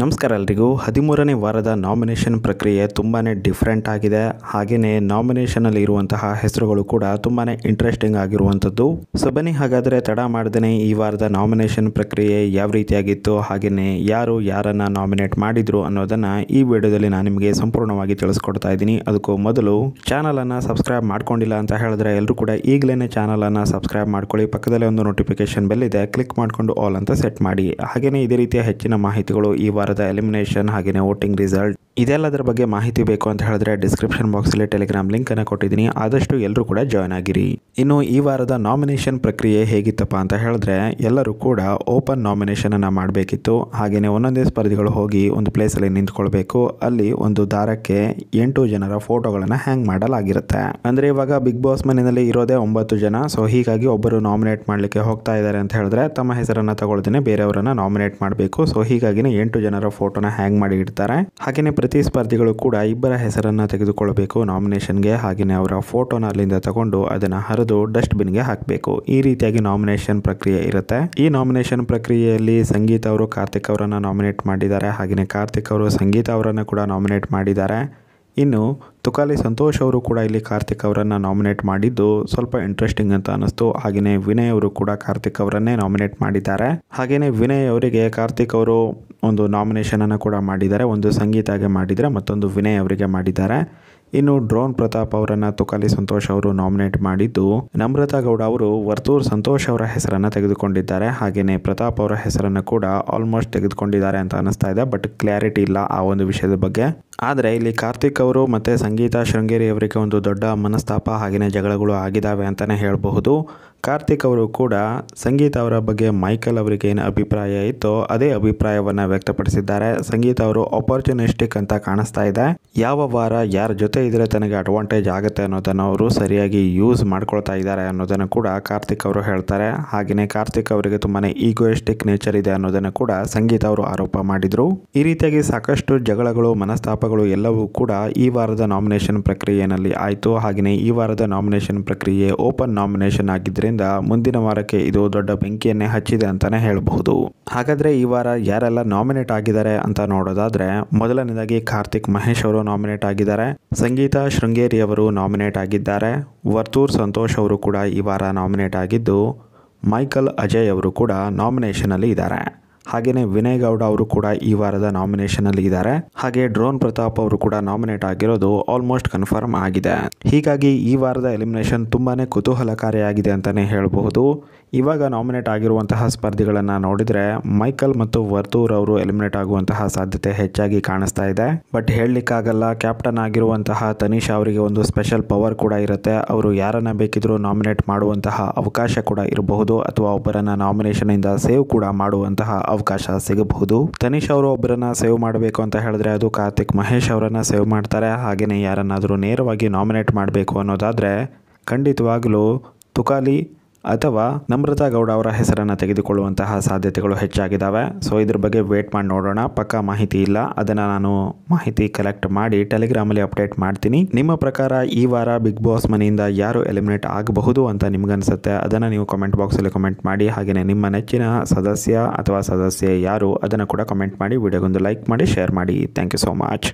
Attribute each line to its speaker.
Speaker 1: ನಮಸ್ಕಾರ ಎಲ್ರಿಗೂ ಹದಿಮೂರನೇ ವಾರದ ನಾಮಿನೇಷನ್ ಪ್ರಕ್ರಿಯೆ ತುಂಬಾ ಡಿಫ್ರೆಂಟ್ ಆಗಿದೆ ಹಾಗೆಯೇ ನಾಮಿನೇಷನಲ್ಲಿ ಇರುವಂತಹ ಹೆಸರುಗಳು ಕೂಡ ತುಂಬಾ ಇಂಟ್ರೆಸ್ಟಿಂಗ್ ಆಗಿರುವಂಥದ್ದು ಸೊ ಬನ್ನಿ ಹಾಗಾದರೆ ತಡ ಮಾಡ್ದೇ ಈ ವಾರದ ನಾಮಿನೇಷನ್ ಪ್ರಕ್ರಿಯೆ ಯಾವ ರೀತಿಯಾಗಿತ್ತು ಹಾಗೆಯೇ ಯಾರು ಯಾರನ್ನು ನಾಮಿನೇಟ್ ಮಾಡಿದರು ಅನ್ನೋದನ್ನು ಈ ವಿಡಿಯೋದಲ್ಲಿ ನಾನು ನಿಮಗೆ ಸಂಪೂರ್ಣವಾಗಿ ತಿಳಿಸ್ಕೊಡ್ತಾ ಇದ್ದೀನಿ ಅದಕ್ಕೂ ಮೊದಲು ಚಾನಲನ್ನು ಸಬ್ಸ್ಕ್ರೈಬ್ ಮಾಡ್ಕೊಂಡಿಲ್ಲ ಅಂತ ಹೇಳಿದ್ರೆ ಎಲ್ಲರೂ ಕೂಡ ಈಗಲೇ ಚಾನಲನ್ನು ಸಬ್ಸ್ಕ್ರೈಬ್ ಮಾಡ್ಕೊಳ್ಳಿ ಪಕ್ಕದಲ್ಲೇ ಒಂದು ನೋಟಿಫಿಕೇಶನ್ ಬೆಲ್ ಇದೆ ಕ್ಲಿಕ್ ಮಾಡಿಕೊಂಡು ಆಲ್ ಅಂತ ಸೆಟ್ ಮಾಡಿ ಹಾಗೆಯೇ ಇದೇ ರೀತಿಯ ಹೆಚ್ಚಿನ ಮಾಹಿತಿಗಳು ಈ ವಾರ ಪ್ರಕಾರದ ಎಲಿಮಿನೇಷನ್ ಹಾಗೆಯೇ ವೋಟಿಂಗ್ ರಿಸಲ್ಟ್ ಇದೆಲ್ಲದರ ಬಗ್ಗೆ ಮಾಹಿತಿ ಬೇಕು ಅಂತ ಹೇಳಿದ್ರೆ ಡಿಸ್ಕ್ರಿಪ್ಷನ್ ಅಲ್ಲಿ ಟೆಲಿಗ್ರಾಮ್ ಲಿಂಕ್ ಲಿಂಕನ್ನು ಕೊಟ್ಟಿದ್ದೀನಿ ಆದಷ್ಟು ಎಲ್ಲರೂ ಕೂಡ ಜಾಯ್ನ್ ಆಗಿರಿ ಇನ್ನು ಈ ವಾರದ ನಾಮಿನೇಷನ್ ಪ್ರಕ್ರಿಯೆ ಹೇಗಿತ್ತಪ್ಪ ಅಂತ ಹೇಳಿದ್ರೆ ಎಲ್ಲರೂ ಕೂಡ ಓಪನ್ ಅನ್ನ ಮಾಡಬೇಕಿತ್ತು ಹಾಗೆಯೇ ಒಂದೊಂದೇ ಸ್ಪರ್ಧಿಗಳು ಹೋಗಿ ಒಂದು ಅಲ್ಲಿ ನಿಂತ್ಕೊಳ್ಬೇಕು ಅಲ್ಲಿ ಒಂದು ದಾರಕ್ಕೆ ಎಂಟು ಜನರ ಫೋಟೋಗಳನ್ನು ಹ್ಯಾಂಗ್ ಮಾಡಲಾಗಿರುತ್ತೆ ಅಂದ್ರೆ ಇವಾಗ ಬಿಗ್ ಬಾಸ್ ಮನೆಯಲ್ಲಿ ಇರೋದೇ ಒಂಬತ್ತು ಜನ ಸೊ ಹೀಗಾಗಿ ಒಬ್ಬರು ನಾಮಿನೇಟ್ ಮಾಡ್ಲಿಕ್ಕೆ ಹೋಗ್ತಾ ಇದ್ದಾರೆ ಅಂತ ಹೇಳಿದ್ರೆ ತಮ್ಮ ಹೆಸರನ್ನ ತಗೊಳ್ದೇನೆ ಬೇರೆಯವರನ್ನ ನಾಮಿನೇಟ್ ಮಾಡಬೇಕು ಸೊ ಹೀಗಾಗಿನೇ ಎಂಟು ಜನರ ಫೋಟೋನ ಹ್ಯಾಂಗ್ ಮಾಡಿ ಇಡ್ತಾರೆ ಹಾಗೆಯೇ ಪ್ರತಿ ಪ್ರತಿಸ್ಪರ್ಧಿಗಳು ಕೂಡ ಇಬ್ಬರ ಹೆಸರನ್ನು ತೆಗೆದುಕೊಳ್ಳಬೇಕು ನಾಮಿನೇಷನ್ಗೆ ಹಾಗೆಯೇ ಅವರ ಫೋಟೋನ ಅಲ್ಲಿಂದ ತಗೊಂಡು ಅದನ್ನು ಹರಿದು ಡಸ್ಟ್ಬಿನ್ಗೆ ಹಾಕಬೇಕು ಈ ರೀತಿಯಾಗಿ ನಾಮಿನೇಷನ್ ಪ್ರಕ್ರಿಯೆ ಇರುತ್ತೆ ಈ ನಾಮಿನೇಷನ್ ಪ್ರಕ್ರಿಯೆಯಲ್ಲಿ ಸಂಗೀತ ಅವರು ಕಾರ್ತಿಕ್ ಅವರನ್ನು ನಾಮಿನೇಟ್ ಮಾಡಿದ್ದಾರೆ ಹಾಗೆಯೇ ಕಾರ್ತಿಕ್ ಅವರು ಸಂಗೀತ ಅವರನ್ನು ಕೂಡ ನಾಮಿನೇಟ್ ಮಾಡಿದ್ದಾರೆ ಇನ್ನು ತುಕಾಲಿ ಸಂತೋಷ್ ಅವರು ಕೂಡ ಇಲ್ಲಿ ಕಾರ್ತಿಕ್ ಅವರನ್ನು ನಾಮಿನೇಟ್ ಮಾಡಿದ್ದು ಸ್ವಲ್ಪ ಇಂಟ್ರೆಸ್ಟಿಂಗ್ ಅಂತ ಅನ್ನಿಸ್ತು ಹಾಗೆಯೇ ವಿನಯ್ ಅವರು ಕೂಡ ಕಾರ್ತಿಕ್ ಅವರನ್ನೇ ನಾಮಿನೇಟ್ ಮಾಡಿದ್ದಾರೆ ಹಾಗೆಯೇ ವಿನಯ್ ಅವರಿಗೆ ಕಾರ್ತಿಕ್ ಅವರು ಒಂದು ನಾಮಿನೇಷನನ್ನು ಕೂಡ ಮಾಡಿದ್ದಾರೆ ಒಂದು ಸಂಗೀತಗೆ ಮಾಡಿದರೆ ಮತ್ತೊಂದು ವಿನಯ್ ಅವರಿಗೆ ಮಾಡಿದ್ದಾರೆ ಇನ್ನು ಡ್ರೋನ್ ಪ್ರತಾಪ್ ಅವರನ್ನ ತುಕಾಲಿ ಸಂತೋಷ್ ಅವರು ನಾಮಿನೇಟ್ ಮಾಡಿದ್ದು ನಮ್ರತಾ ಗೌಡ ಅವರು ವರ್ತೂರ್ ಸಂತೋಷ್ ಅವರ ಹೆಸರನ್ನ ತೆಗೆದುಕೊಂಡಿದ್ದಾರೆ ಹಾಗೇನೆ ಪ್ರತಾಪ್ ಅವರ ಹೆಸರನ್ನು ಕೂಡ ಆಲ್ಮೋಸ್ಟ್ ತೆಗೆದುಕೊಂಡಿದ್ದಾರೆ ಅಂತ ಅನಿಸ್ತಾ ಇದೆ ಬಟ್ ಕ್ಲಾರಿಟಿ ಇಲ್ಲ ಆ ಒಂದು ವಿಷಯದ ಬಗ್ಗೆ ಆದರೆ ಇಲ್ಲಿ ಕಾರ್ತಿಕ್ ಅವರು ಮತ್ತೆ ಸಂಗೀತ ಶೃಂಗೇರಿ ಅವರಿಗೆ ಒಂದು ದೊಡ್ಡ ಮನಸ್ತಾಪ ಹಾಗೆಯೇ ಜಗಳಗಳು ಆಗಿದ್ದಾವೆ ಅಂತಾನೆ ಹೇಳಬಹುದು ಕಾರ್ತಿಕ್ ಅವರು ಕೂಡ ಸಂಗೀತ ಅವರ ಬಗ್ಗೆ ಮೈಕಲ್ ಅವರಿಗೆ ಏನು ಅಭಿಪ್ರಾಯ ಇತ್ತೋ ಅದೇ ಅಭಿಪ್ರಾಯವನ್ನು ವ್ಯಕ್ತಪಡಿಸಿದ್ದಾರೆ ಸಂಗೀತ ಅವರು ಅಪರ್ಚುನಿಸ್ಟಿಕ್ ಅಂತ ಕಾಣಿಸ್ತಾ ಇದೆ ಯಾವ ವಾರ ಯಾರ ಜೊತೆ ಇದ್ರೆ ತನಗೆ ಅಡ್ವಾಂಟೇಜ್ ಆಗುತ್ತೆ ಅನ್ನೋದನ್ನು ಅವರು ಸರಿಯಾಗಿ ಯೂಸ್ ಮಾಡ್ಕೊಳ್ತಾ ಇದ್ದಾರೆ ಅನ್ನೋದನ್ನು ಕೂಡ ಕಾರ್ತಿಕ್ ಅವರು ಹೇಳ್ತಾರೆ ಹಾಗೆಯೇ ಕಾರ್ತಿಕ್ ಅವರಿಗೆ ತುಂಬಾ ಈಗೋಯಿಸ್ಟಿಕ್ ನೇಚರ್ ಇದೆ ಅನ್ನೋದನ್ನು ಕೂಡ ಸಂಗೀತ ಅವರು ಆರೋಪ ಮಾಡಿದರು ಈ ರೀತಿಯಾಗಿ ಸಾಕಷ್ಟು ಜಗಳಗಳು ಮನಸ್ತಾಪಗಳು ಎಲ್ಲವೂ ಕೂಡ ಈ ವಾರದ ನಾಮಿನೇಷನ್ ಪ್ರಕ್ರಿಯೆಯಲ್ಲಿ ಆಯಿತು ಹಾಗೆಯೇ ಈ ವಾರದ ನಾಮಿನೇಷನ್ ಪ್ರಕ್ರಿಯೆ ಓಪನ್ ನಾಮಿನೇಷನ್ ಆಗಿದ್ದರೆ ಆದ್ದರಿಂದ ಮುಂದಿನ ವಾರಕ್ಕೆ ಇದು ದೊಡ್ಡ ಬೆಂಕಿಯನ್ನೇ ಹಚ್ಚಿದೆ ಅಂತಾನೆ ಹೇಳಬಹುದು ಹಾಗಾದರೆ ಈ ವಾರ ಯಾರೆಲ್ಲ ನಾಮಿನೇಟ್ ಆಗಿದ್ದಾರೆ ಅಂತ ನೋಡೋದಾದರೆ ಮೊದಲನೇದಾಗಿ ಕಾರ್ತಿಕ್ ಮಹೇಶ್ ಅವರು ನಾಮಿನೇಟ್ ಆಗಿದ್ದಾರೆ ಸಂಗೀತ ಶೃಂಗೇರಿ ಅವರು ನಾಮಿನೇಟ್ ಆಗಿದ್ದಾರೆ ವರ್ತೂರ್ ಸಂತೋಷ್ ಅವರು ಕೂಡ ಈ ವಾರ ನಾಮಿನೇಟ್ ಆಗಿದ್ದು ಮೈಕಲ್ ಅಜಯ್ ಅವರು ಕೂಡ ನಾಮಿನೇಷನಲ್ಲಿ ಇದ್ದಾರೆ ಹಾಗೆಯೇ ವಿನಯ್ ಗೌಡ ಅವರು ಕೂಡ ಈ ವಾರದ ನಾಮಿನೇಷನ್ ಅಲ್ಲಿ ಇದ್ದಾರೆ ಹಾಗೆ ಡ್ರೋನ್ ಪ್ರತಾಪ್ ಅವರು ಕೂಡ ನಾಮಿನೇಟ್ ಆಗಿರೋದು ಆಲ್ಮೋಸ್ಟ್ ಕನ್ಫರ್ಮ್ ಆಗಿದೆ ಹೀಗಾಗಿ ಈ ವಾರದ ಎಲಿಮಿನೇಷನ್ ತುಂಬಾನೇ ಕುತೂಹಲಕಾರಿಯಾಗಿದೆ ಅಂತಾನೆ ಹೇಳಬಹುದು ಇವಾಗ ನಾಮಿನೇಟ್ ಆಗಿರುವಂತಹ ಸ್ಪರ್ಧಿಗಳನ್ನು ನೋಡಿದರೆ ಮೈಕಲ್ ಮತ್ತು ವರ್ತೂರ್ ಅವರು ಎಲಿಮಿನೇಟ್ ಆಗುವಂತಹ ಸಾಧ್ಯತೆ ಹೆಚ್ಚಾಗಿ ಕಾಣಿಸ್ತಾ ಇದೆ ಬಟ್ ಹೇಳಲಿಕ್ಕಾಗಲ್ಲ ಕ್ಯಾಪ್ಟನ್ ಆಗಿರುವಂತಹ ತನಿಷ್ ಅವರಿಗೆ ಒಂದು ಸ್ಪೆಷಲ್ ಪವರ್ ಕೂಡ ಇರುತ್ತೆ ಅವರು ಯಾರನ್ನ ಬೇಕಿದ್ರೂ ನಾಮಿನೇಟ್ ಮಾಡುವಂತಹ ಅವಕಾಶ ಕೂಡ ಇರಬಹುದು ಅಥವಾ ಒಬ್ಬರನ್ನ ನಾಮಿನೇಷನ್ ಇಂದ ಸೇವ್ ಕೂಡ ಮಾಡುವಂತಹ ಅವಕಾಶ ಸಿಗಬಹುದು ತನಿಷ್ ಅವರು ಒಬ್ಬರನ್ನ ಸೇವ್ ಮಾಡಬೇಕು ಅಂತ ಹೇಳಿದ್ರೆ ಅದು ಕಾರ್ತಿಕ್ ಮಹೇಶ್ ಅವರನ್ನ ಸೇವ್ ಮಾಡ್ತಾರೆ ಹಾಗೆಯೇ ಯಾರನ್ನಾದರೂ ನೇರವಾಗಿ ನಾಮಿನೇಟ್ ಮಾಡಬೇಕು ಅನ್ನೋದಾದರೆ ಖಂಡಿತವಾಗಲೂ ತುಕಾಲಿ ಅಥವಾ ನಮ್ರತಾ ಗೌಡ ಅವರ ಹೆಸರನ್ನು ತೆಗೆದುಕೊಳ್ಳುವಂತಹ ಸಾಧ್ಯತೆಗಳು ಹೆಚ್ಚಾಗಿದ್ದಾವೆ ಸೊ ಇದ್ರ ಬಗ್ಗೆ ವೇಟ್ ಮಾಡಿ ನೋಡೋಣ ಪಕ್ಕಾ ಮಾಹಿತಿ ಇಲ್ಲ ಅದನ್ನು ನಾನು ಮಾಹಿತಿ ಕಲೆಕ್ಟ್ ಮಾಡಿ ಟೆಲಿಗ್ರಾಮಲ್ಲಿ ಅಪ್ಡೇಟ್ ಮಾಡ್ತೀನಿ ನಿಮ್ಮ ಪ್ರಕಾರ ಈ ವಾರ ಬಿಗ್ ಬಾಸ್ ಮನೆಯಿಂದ ಯಾರು ಎಲಿಮಿನೇಟ್ ಆಗಬಹುದು ಅಂತ ನಿಮ್ಗನ್ಸುತ್ತೆ ಅದನ್ನು ನೀವು ಕಮೆಂಟ್ ಬಾಕ್ಸಲ್ಲಿ ಕಮೆಂಟ್ ಮಾಡಿ ಹಾಗೆಯೇ ನಿಮ್ಮ ನೆಚ್ಚಿನ ಸದಸ್ಯ ಅಥವಾ ಸದಸ್ಯೆ ಯಾರು ಅದನ್ನು ಕೂಡ ಕಮೆಂಟ್ ಮಾಡಿ ವಿಡಿಯೋಗೊಂದು ಲೈಕ್ ಮಾಡಿ ಶೇರ್ ಮಾಡಿ ಥ್ಯಾಂಕ್ ಯು ಸೋ ಮಚ್